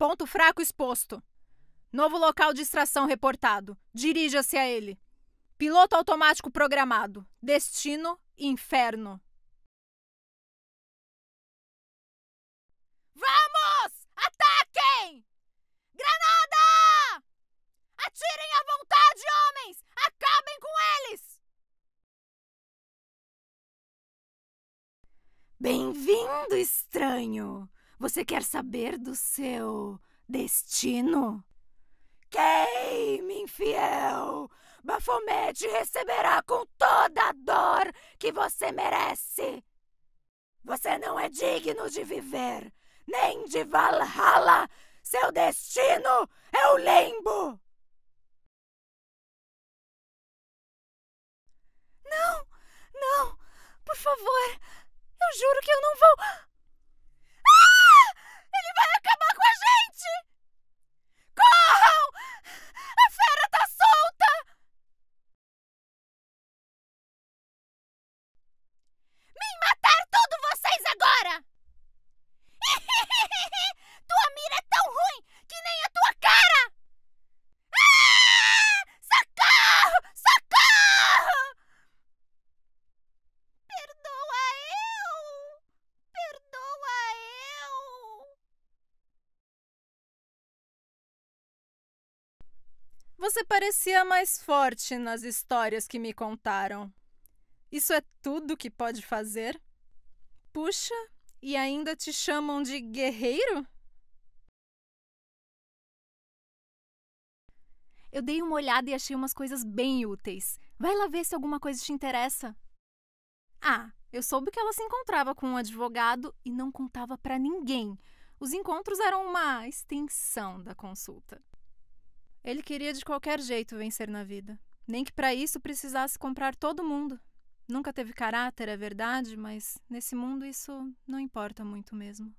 Ponto fraco exposto. Novo local de extração reportado. Dirija-se a ele. Piloto automático programado. Destino: inferno. Vamos! Ataquem! Granada! Atirem à vontade, homens! Acabem com eles! Bem-vindo, estranho! Você quer saber do seu destino? Queime, infiel! Baphomet receberá com toda a dor que você merece! Você não é digno de viver, nem de Valhalla! Seu destino é o limbo! Não! Não! Por favor! Eu juro que eu não vou! Você parecia mais forte nas histórias que me contaram. Isso é tudo que pode fazer? Puxa, e ainda te chamam de guerreiro? Eu dei uma olhada e achei umas coisas bem úteis. Vai lá ver se alguma coisa te interessa. Ah, eu soube que ela se encontrava com um advogado e não contava para ninguém. Os encontros eram uma extensão da consulta. Ele queria de qualquer jeito vencer na vida, nem que para isso precisasse comprar todo mundo. Nunca teve caráter, é verdade, mas nesse mundo isso não importa muito mesmo.